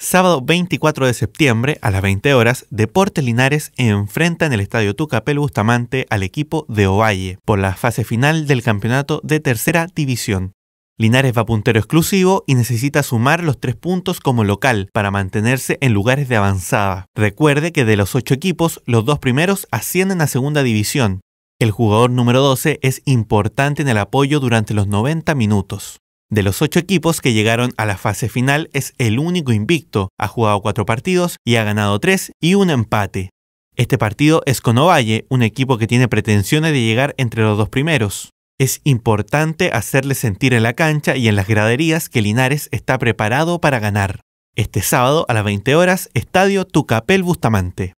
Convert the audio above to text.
Sábado 24 de septiembre a las 20 horas, Deportes Linares enfrenta en el Estadio Tucapel Bustamante al equipo de Ovalle por la fase final del campeonato de tercera división. Linares va puntero exclusivo y necesita sumar los tres puntos como local para mantenerse en lugares de avanzada. Recuerde que de los ocho equipos, los dos primeros ascienden a segunda división. El jugador número 12 es importante en el apoyo durante los 90 minutos. De los ocho equipos que llegaron a la fase final es el único invicto, ha jugado cuatro partidos y ha ganado tres y un empate. Este partido es con Ovalle, un equipo que tiene pretensiones de llegar entre los dos primeros. Es importante hacerle sentir en la cancha y en las graderías que Linares está preparado para ganar. Este sábado a las 20 horas, Estadio Tucapel Bustamante.